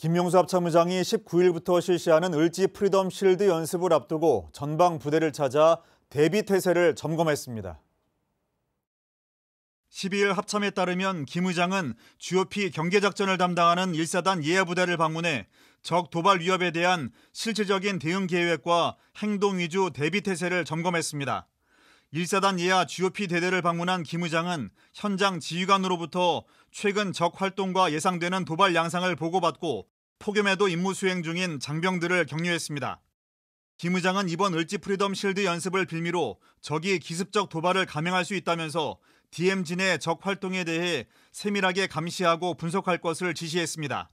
김용수 합참의장이 19일부터 실시하는 을지 프리덤 실드 연습을 앞두고 전방 부대를 찾아 대비 태세를 점검했습니다. 12일 합참에 따르면 김 의장은 GOP 경계작전을 담당하는 1사단 예하부대를 방문해 적 도발 위협에 대한 실질적인 대응 계획과 행동 위주 대비 태세를 점검했습니다. 1사단 예하 GOP 대대를 방문한 김 의장은 현장 지휘관으로부터 최근 적 활동과 예상되는 도발 양상을 보고받고 폭염에도 임무 수행 중인 장병들을 격려했습니다. 김 의장은 이번 을지 프리덤 실드 연습을 빌미로 적이 기습적 도발을 감행할 수 있다면서 DM진의 적 활동에 대해 세밀하게 감시하고 분석할 것을 지시했습니다.